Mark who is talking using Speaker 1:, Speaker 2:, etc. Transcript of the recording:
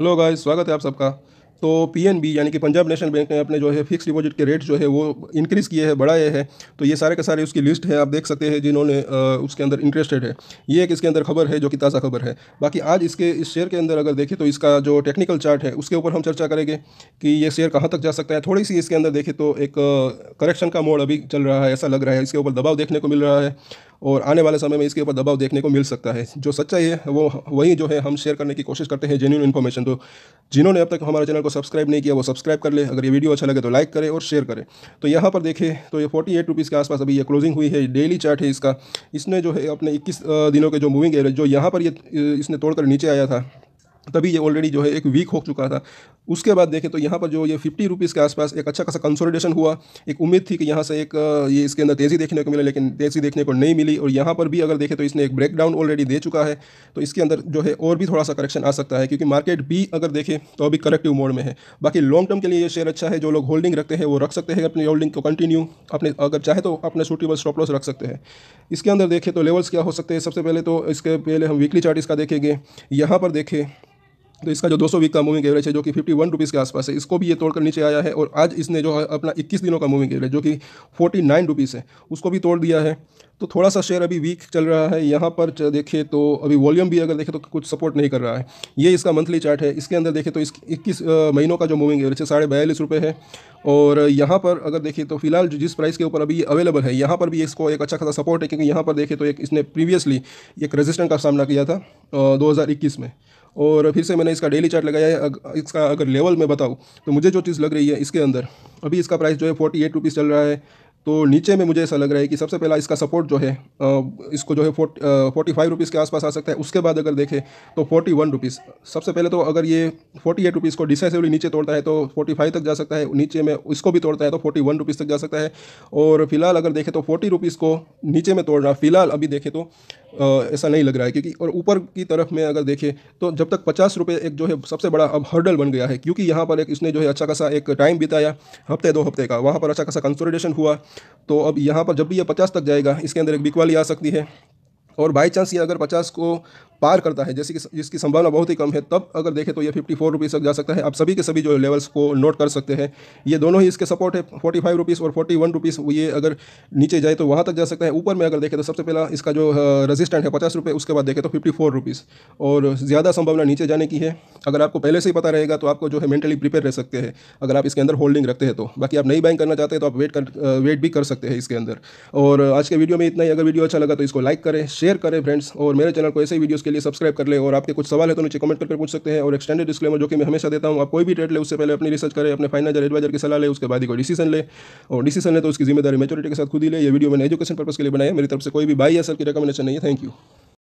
Speaker 1: hello guys स्वागत है आप सबका तो पीएनबी यानी कि पंजाब नेशनल बैंक ने अपने जो है फिक्स डिपॉजिट के रेट जो है वो इंक्रीज़ किए हैं बढ़ाए हैं तो ये सारे के सारे उसकी लिस्ट है आप देख सकते हैं जिन्होंने उसके अंदर इंटरेस्टेड है ये एक इसके अंदर खबर है जो कि ताज़ा खबर है बाकी आज इसके इस शेयर के अंदर अगर देखें तो इसका जो टेक्निकल चार्ट है उसके ऊपर हम चर्चा करेंगे कि ये शेयर कहाँ तक जा सकता है थोड़ी सी इसके अंदर देखें तो एक करेक्शन का मोड अभी चल रहा है ऐसा लग रहा है इसके ऊपर दबाव देखने को मिल रहा है और आने वाले समय में इसके ऊपर दबाव देखने को मिल सकता है जो सच्चाई है वो वही जो है हम शेयर करने की कोशिश करते हैं जेन्यून इन्फॉर्मेशन तो जिन्होंने अब तक हमारे चैनल को सब्सक्राइब नहीं किया वो सब्सक्राइब कर ले अगर ये वीडियो अच्छा लगे तो लाइक करें और शेयर करें तो यहाँ पर देखें तो ये फोर्टी एट रुपीज़ के आसपास अभी ये क्लोजिंग हुई है डेली चार्ट है इसका इसने जो है अपने इक्कीस दिनों के जो मूविंग एवरेज जो यहाँ पर ये इसने तोड़कर नीचे आया था तभी ये ऑलरेडी जो है एक वीक हो चुका था उसके बाद देखें तो यहाँ पर जो ये फिफ्टी रुपीज़ के आसपास एक अच्छा खासा कंसोलिडेशन हुआ एक उम्मीद थी कि यहाँ से एक ये इसके अंदर तेज़ी देखने को मिले लेकिन तेज़ी देखने को नहीं मिली और यहाँ पर भी अगर देखें तो इसने एक ब्रेकडाउन ऑलरेडी दे चुका है तो इसके अंदर जो है और भी थोड़ा सा करेक्शन आ सकता है क्योंकि मार्केट भी अगर देखें तो अभी करेक्टिव मोड में है बाकी लॉन्ग टर्म के लिए ये शेयर अच्छा है जो लोग होल्डिंग रखते हैं वो रख सकते हैं अपनी होल्डिंग को कंटिन्यू अपने अगर चाहे तो अपने सूटेबल स्टॉप लॉस रख सकते हैं इसके अंदर देखें तो लेवल्स क्या हो सकते हैं सबसे पहले तो इसके पहले हम वीकली चार्ट इसका देखेंगे यहाँ पर देखें तो इसका जो 200 वीक का मूविंग एवरेज है जो कि फिफ्टी वन रुपीज़ के आसपास है इसको भी ये तोड़कर नीचे आया है और आज इसने जो है अपना 21 दिनों का मूविंग एवरेज जो कि फोर्टी नाइन रुपीज़ है उसको भी तोड़ दिया है तो थोड़ा सा शेयर अभी वीक चल रहा है यहाँ पर देखें तो अभी वॉल्यूम भी अगर देखें तो कुछ सपोर्ट नहीं कर रहा है ये इसका मंथली चार्ट है इसके अंदर देखें तो इस इक्कीस महीनों का जो मूविंग एवरेज है साढ़े बयालीस रुपये है और यहाँ पर अगर देखें तो फिलहाल जिस प्राइस के ऊपर अभी अवेलेबल है यहाँ पर भी इसको एक अच्छा खासा सपोर्ट है क्योंकि यहाँ पर देखें तो एक इसने प्रीवियसली एक रजिस्टेंट का सामना किया था दो में और फिर से मैंने इसका डेली चार्ट लगाया है अग, इसका अगर लेवल में बताऊँ तो मुझे जो चीज़ लग रही है इसके अंदर अभी इसका प्राइस जो है फोर्टी एट रुपीज़ चल रहा है तो नीचे में मुझे ऐसा लग रहा है कि सबसे पहला इसका सपोर्ट जो है इसको जो है फोर्ट फोर्टी फाइव रुपीज़ के आसपास आ सकता है उसके बाद अगर देखें तो फोर्टी वन रुपीज़ सबसे पहले तो अगर ये फोर्टी एट रुपीज़ को डिसाइसिवली नीचे तोड़ता है तो फोर्टी फाइव तक जा सकता है नीचे में इसको भी तोड़ता है तो फोर्टी वन रुपीज़ तक जा सकता है और फिलहाल अगर देखें तो फोर्टी रुपीज़ को नीचे में तोड़ना फिलहाल अभी देखें तो ऐसा नहीं लग रहा है क्योंकि और ऊपर की तरफ में अगर देखें तो जब तक पचास रुपये एक जो है सबसे बड़ा अब हर्डल बन गया है क्योंकि यहाँ पर एक इसने जो है अच्छा खासा एक टाइम बिताया हफ्ते दो हफ्ते का वहाँ पर अच्छा खासा कंसोलिडेशन हुआ तो अब यहाँ पर जब भी ये पचास तक जाएगा इसके अंदर एक बिकवाली आ सकती है और बाई चांस ये अगर पचास को पार करता है जैसे कि जिसकी संभावना बहुत ही कम है तब अगर देखें तो ये फिफ्टी फोर रुपीज़ तक जा सकता है आप सभी के सभी जो लेवल्स को नोट कर सकते हैं ये दोनों ही इसके सपोर्ट है फोर्टी फाइव रुपीज़ और फोर्टी वन रुपीज़ ये अगर नीचे जाए तो वहाँ तक जा सकता है ऊपर में अगर देखें तो सबसे पहला इसका जो रजिस्टेंट है पचास उसके बाद देखें तो फिफ्टी फोर रुपीज़ और ज़्यादा संभावना नीचे जाने की है अगर आपको पहले से ही पता रहेगा तो आपको जो है मेंटली प्रिपेयर रह सकते हैं अगर आप इसके अंदर होल्डिंग रखते हैं तो बाकी आप नई बाइंग करना चाहते हैं तो आप वेट कर वेट भी कर सकते हैं इसके अंदर और आज के वीडियो में इतना ही अगर वीडियो अच्छा लगा तो इसको लाइक करें शेयर शेयर करें फ्रेंड्स और मेरे चैनल को ऐसे ही वीडियोस के लिए सब्सक्राइब कर ले और आपके कुछ सवाल है तो नीचे कमेंट करके पूछ सकते हैं और एक्सटेंडेड डिस्क्लेमर जो कि मैं हमेशा देता हूँ आप कोई भी ट्रेड ले उससे पहले अपनी रिसर्च करें अपने फाइनेंशियल एडवाइजर की सलाह ले उसके बाद ही कोई डिसीजन ले और डिसीजन ले तो उसकी जिम्मेदारी मेचोरिटी के साथ खुद ही ले ये वीडियो मैंने एजुकेशन पर्पस के लिए बनाया मेरी तरफ से कोई भी बाई या सर की रिकमेंडेशन नहीं है थैंक यू